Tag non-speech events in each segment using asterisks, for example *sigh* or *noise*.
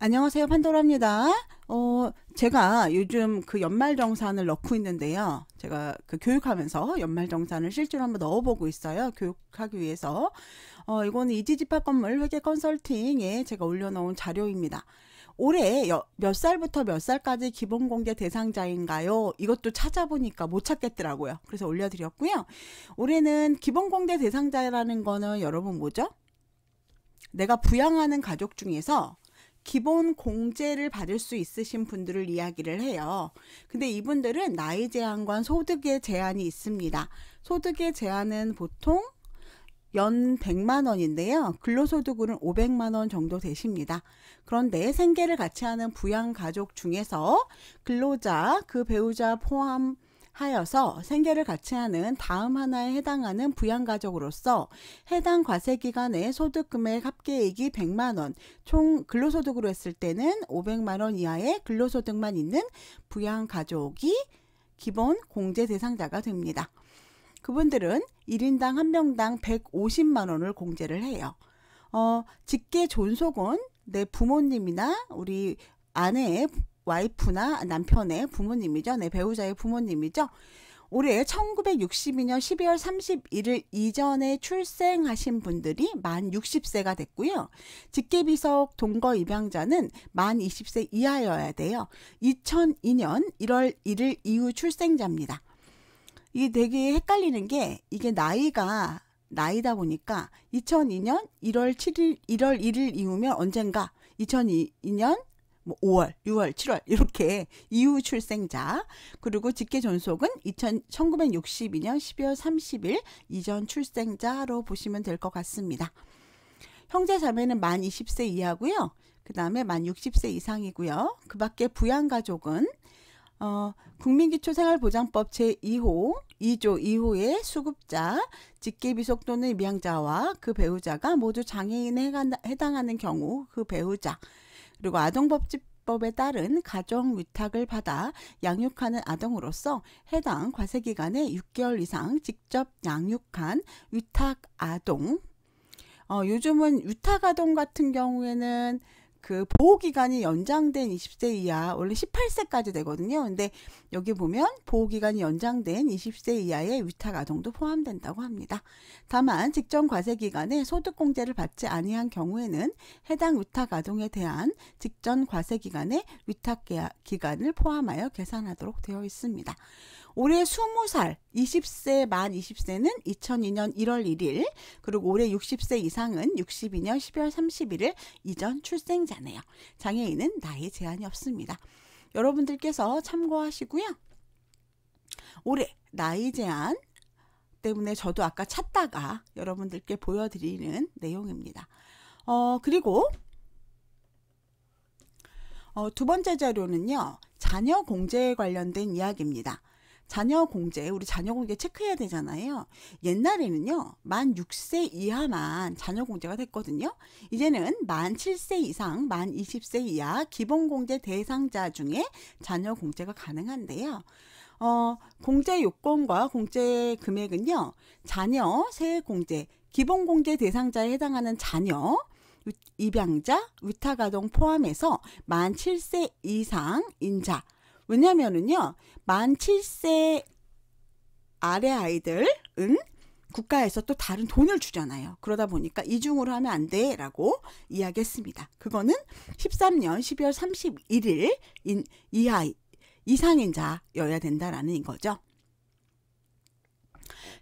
안녕하세요. 판도라입니다. 어, 제가 요즘 그 연말정산을 넣고 있는데요. 제가 그 교육하면서 연말정산을 실제로 한번 넣어보고 있어요. 교육하기 위해서. 어, 이거는 이지지파 건물 회계 컨설팅에 제가 올려놓은 자료입니다. 올해 몇 살부터 몇 살까지 기본 공개 대상자인가요? 이것도 찾아보니까 못 찾겠더라고요. 그래서 올려드렸고요. 올해는 기본 공개 대상자라는 거는 여러분 뭐죠? 내가 부양하는 가족 중에서 기본 공제를 받을 수 있으신 분들을 이야기를 해요. 근데 이분들은 나이 제한과 소득의 제한이 있습니다. 소득의 제한은 보통 연 100만 원인데요. 근로소득으로는 500만 원 정도 되십니다. 그런데 생계를 같이 하는 부양 가족 중에서 근로자, 그 배우자 포함 하여서 생계를 같이 하는 다음 하나에 해당하는 부양가족으로서 해당 과세기간의 소득금액 합계액이 100만원, 총 근로소득으로 했을 때는 500만원 이하의 근로소득만 있는 부양가족이 기본 공제 대상자가 됩니다. 그분들은 1인당 1명당 150만원을 공제를 해요. 어, 직계 존속은 내 부모님이나 우리 아내의 와이프나 남편의 부모님이죠. 네, 배우자의 부모님이죠. 올해 1962년 12월 31일 이전에 출생하신 분들이 만 60세가 됐고요. 직계비석 동거 입양자는 만 20세 이하여야 돼요. 2002년 1월 1일 이후 출생자입니다. 이게 되게 헷갈리는 게 이게 나이가 나이다 보니까 2002년 1월 7일 1월 1일 이후면 언젠가 2002년 뭐 5월, 6월, 7월 이렇게 이후 출생자 그리고 직계 존속은 2000, 1962년 12월 30일 이전 출생자로 보시면 될 것 같습니다. 형제 자매는 만 20세 이하고요. 그 다음에 만 60세 이상이고요. 그 밖에 부양가족은 어, 국민기초생활보장법 제2호 2조 2호의 수급자, 직계비속 또는 미양자와 그 배우자가 모두 장애인에 해당하는 경우 그 배우자 그리고 아동법집법에 따른 가정 위탁을 받아 양육하는 아동으로서 해당 과세 기간에 6개월 이상 직접 양육한 위탁 아동 어, 요즘은 위탁 아동 같은 경우에는 그 보호 기간이 연장된 20세 이하 원래 18세까지 되거든요. 근데 여기 보면 보호 기간이 연장된 20세 이하의 위탁 아동도 포함된다고 합니다. 다만 직전 과세 기간에 소득 공제를 받지 아니한 경우에는 해당 위탁 아동에 대한 직전 과세 기간의 위탁 기간을 포함하여 계산하도록 되어 있습니다. 올해 20살, 20세 만 20세는 2002년 1월 1일, 그리고 올해 60세 이상은 62년 12월 31일 이전 출생자 않아요. 장애인은 나이 제한이 없습니다. 여러분들께서 참고하시고요. 올해 나이 제한 때문에 저도 아까 찾다가 여러분들께 보여드리는 내용입니다. 어, 그리고 어, 두 번째 자료는요. 자녀 공제에 관련된 이야기입니다. 자녀 공제, 우리 자녀 공제 체크해야 되잖아요. 옛날에는요, 만 6세 이하만 자녀 공제가 됐거든요. 이제는 만 7세 이상, 만 20세 이하 기본 공제 대상자 중에 자녀 공제가 가능한데요. 어, 공제 요건과 공제 금액은요, 자녀, 세액 공제, 기본 공제 대상자에 해당하는 자녀, 입양자, 위탁아동 포함해서 만 7세 이상인 자, 왜냐면은요, 만 7세 아래 아이들은 국가에서 또 다른 돈을 주잖아요. 그러다 보니까 이중으로 하면 안 돼. 라고 이야기했습니다. 그거는 13년 12월 31일 인, 이하, 이상인 자여야 된다라는 거죠.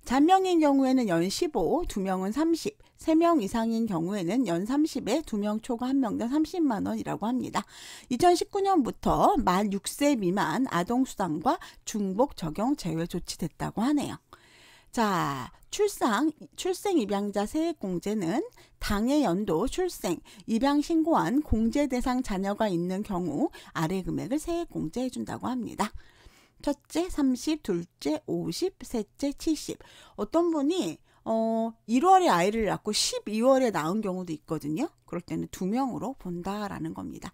잔명인 경우에는 연 15, 2명은 30, 3명 이상인 경우에는 연 30에 2명 초과 1명당 30만 원이라고 합니다. 2019년부터 만 6세 미만 아동 수당과 중복 적용 제외 조치됐다고 하네요. 자, 출상, 출생 입양자 세액 공제는 당해 연도 출생, 입양 신고한 공제 대상 자녀가 있는 경우 아래 금액을 세액 공제해준다고 합니다. 첫째 30, 둘째 50, 셋째 70. 어떤 분이 어, 1월에 아이를 낳고 12월에 낳은 경우도 있거든요. 그럴 때는 두 명으로 본다라는 겁니다.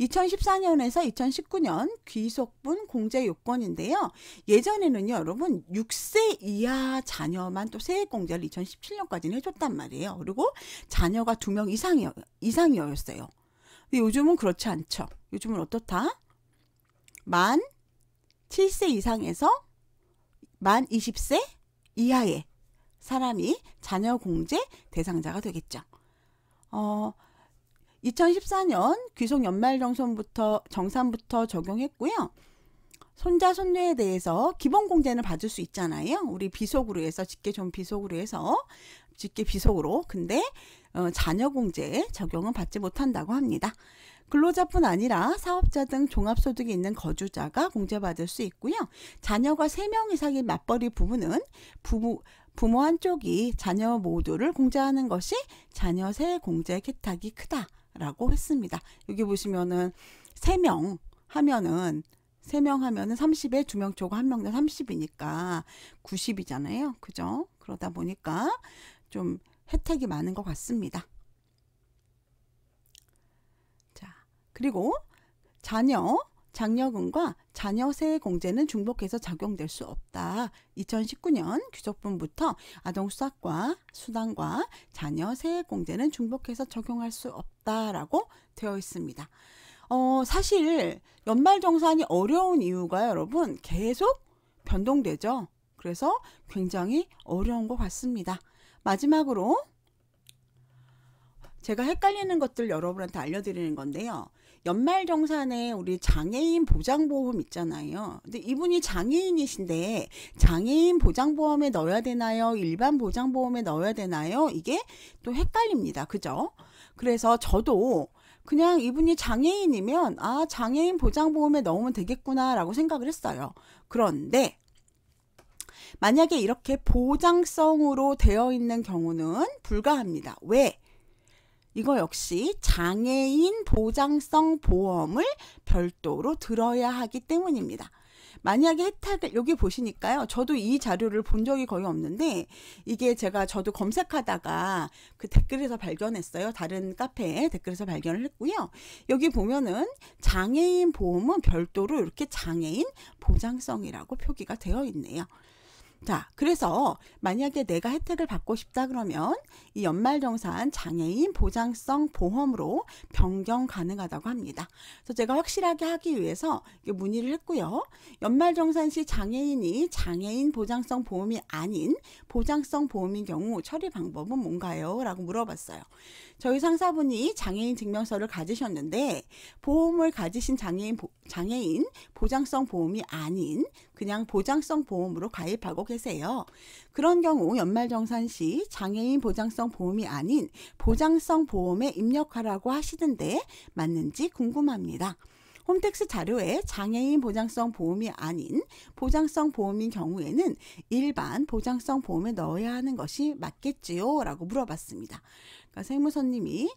2014년에서 2019년 귀속분 공제 요건인데요. 예전에는요, 여러분 6세 이하 자녀만 또 세액 공제를 2017년까지는 해줬단 말이에요. 그리고 자녀가 두 명 이상이 이상이었어요. 근데 요즘은 그렇지 않죠. 요즘은 어떻다? 만 7세 이상에서 만 20세 이하의 사람이 자녀 공제 대상자가 되겠죠. 어, 2014년 귀속 연말 정산부터 정산부터 적용했고요. 손자 손녀에 대해서 기본 공제는 받을 수 있잖아요. 우리 비속으로 해서 직계 좀 비속으로 해서 직계 비속으로 근데 어, 자녀 공제 적용은 받지 못한다고 합니다. 근로자뿐 아니라 사업자 등 종합소득이 있는 거주자가 공제받을 수 있고요. 자녀가 세 명 이상인 맞벌이 부부는 부부, 부모 한쪽이 자녀 모두를 공제하는 것이 자녀 세액 공제 혜택이 크다라고 했습니다. 여기 보시면은 세 명 하면은 세 명 하면은 삼십에 두 명 초과 한명당 삼십이니까구십이잖아요 그죠? 그러다 보니까 좀 혜택이 많은 것 같습니다. 그리고 자녀, 장려금과 자녀세 공제는 중복해서 적용될수 없다. 2019년 규정분부터 아동수사과 수당과 자녀세 공제는 중복해서 적용할 수 없다라고 되어 있습니다. 어, 사실 연말정산이 어려운 이유가 여러분 계속 변동되죠. 그래서 굉장히 어려운 것 같습니다. 마지막으로 제가 헷갈리는 것들 여러분한테 알려드리는 건데요. 연말정산에 우리 장애인 보장보험 있잖아요. 근데 이분이 장애인이신데 장애인 보장보험에 넣어야 되나요? 일반 보장보험에 넣어야 되나요? 이게 또 헷갈립니다. 그죠? 그래서 저도 그냥 이분이 장애인이면 아 장애인 보장보험에 넣으면 되겠구나 라고 생각을 했어요. 그런데 만약에 이렇게 보장성으로 되어 있는 경우는 불가합니다. 왜? 이거 역시 장애인 보장성 보험을 별도로 들어야 하기 때문입니다. 만약에 혜택을 여기 보시니까요. 저도 이 자료를 본 적이 거의 없는데 이게 제가 저도 검색하다가 그 댓글에서 발견했어요. 다른 카페에 댓글에서 발견을 했고요. 여기 보면은 장애인 보험은 별도로 이렇게 장애인 보장성이라고 표기가 되어 있네요. 자, 그래서 만약에 내가 혜택을 받고 싶다 그러면 이 연말정산 장애인 보장성 보험으로 변경 가능하다고 합니다. 그래서 제가 확실하게 하기 위해서 문의를 했고요. 연말정산 시 장애인이 장애인 보장성 보험이 아닌 보장성 보험인 경우 처리 방법은 뭔가요? 라고 물어봤어요. 저희 상사분이 장애인 증명서를 가지셨는데 보험을 가지신 장애인 보, 장애인 보장성 보험이 아닌 그냥 보장성 보험으로 가입하고 계세요. 그런 경우 연말정산 시 장애인 보장성 보험이 아닌 보장성 보험에 입력하라고 하시던데 맞는지 궁금합니다. 홈택스 자료에 장애인 보장성 보험이 아닌 보장성 보험인 경우에는 일반 보장성 보험에 넣어야 하는 것이 맞겠지요? 라고 물어봤습니다. 그러니까 세무서님이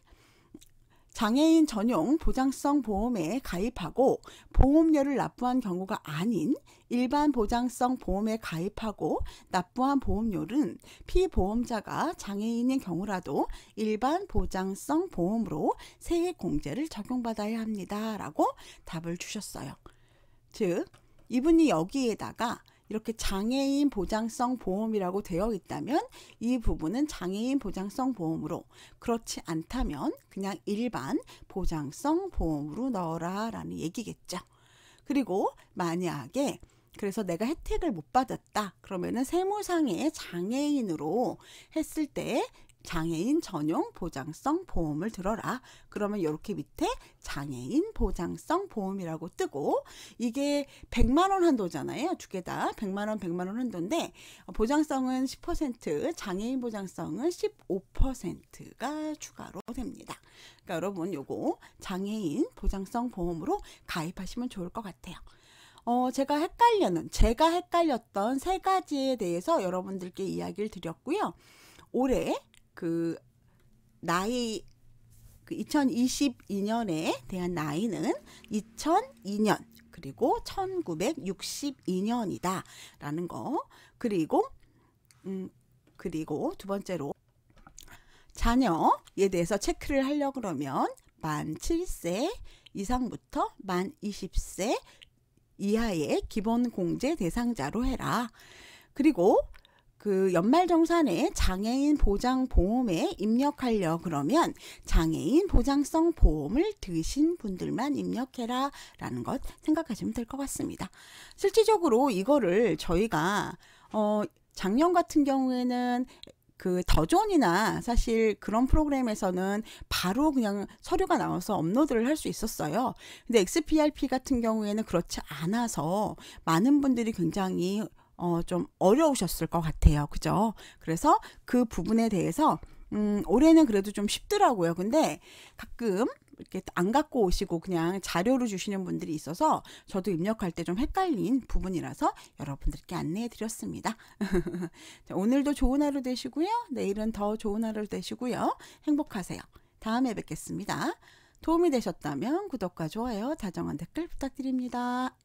장애인 전용 보장성 보험에 가입하고 보험료를 납부한 경우가 아닌 일반 보장성 보험에 가입하고 납부한 보험료는 피보험자가 장애인인 경우라도 일반 보장성 보험으로 세액 공제를 적용받아야 합니다. 라고 답을 주셨어요. 즉, 이분이 여기에다가 이렇게 장애인 보장성 보험이라고 되어 있다면 이 부분은 장애인 보장성 보험으로 그렇지 않다면 그냥 일반 보장성 보험으로 넣어라 라는 얘기겠죠. 그리고 만약에 그래서 내가 혜택을 못 받았다. 그러면은 세무상의 장애인으로 했을 때 장애인 전용 보장성 보험을 들어라. 그러면 이렇게 밑에 장애인 보장성 보험이라고 뜨고 이게 100만 원 한도잖아요. 두 개 다 100만 원, 100만 원 한도인데 보장성은 10%, 장애인 보장성은 15%가 추가로 됩니다. 그러니까 여러분 요거 장애인 보장성 보험으로 가입하시면 좋을 것 같아요. 어, 제가 헷갈려는, 제가 헷갈렸던 세 가지에 대해서 여러분들께 이야기를 드렸고요. 올해 그 나이 그 2022년에 대한 나이는 2002년 그리고 1962년이다라는 거. 그리고 음 그리고 두 번째로 자녀에 대해서 체크를 하려 그러면 만 7세 이상부터 만 20세 이하의 기본 공제 대상자로 해라. 그리고 그 연말정산에 장애인 보장 보험에 입력하려 그러면 장애인 보장성 보험을 드신 분들만 입력해라 라는 것 생각하시면 될 것 같습니다. 실질적으로 이거를 저희가 어 작년 같은 경우에는 그 더존이나 사실 그런 프로그램에서는 바로 그냥 서류가 나와서 업로드를 할 수 있었어요. 근데 XPRP 같은 경우에는 그렇지 않아서 많은 분들이 굉장히 어, 좀 어려우셨을 것 같아요. 그죠? 그래서 그 부분에 대해서, 음, 올해는 그래도 좀 쉽더라고요. 근데 가끔 이렇게 안 갖고 오시고 그냥 자료를 주시는 분들이 있어서 저도 입력할 때 좀 헷갈린 부분이라서 여러분들께 안내해 드렸습니다. *laughs* 오늘도 좋은 하루 되시고요. 내일은 더 좋은 하루 되시고요. 행복하세요. 다음에 뵙겠습니다. 도움이 되셨다면 구독과 좋아요, 자정한 댓글 부탁드립니다.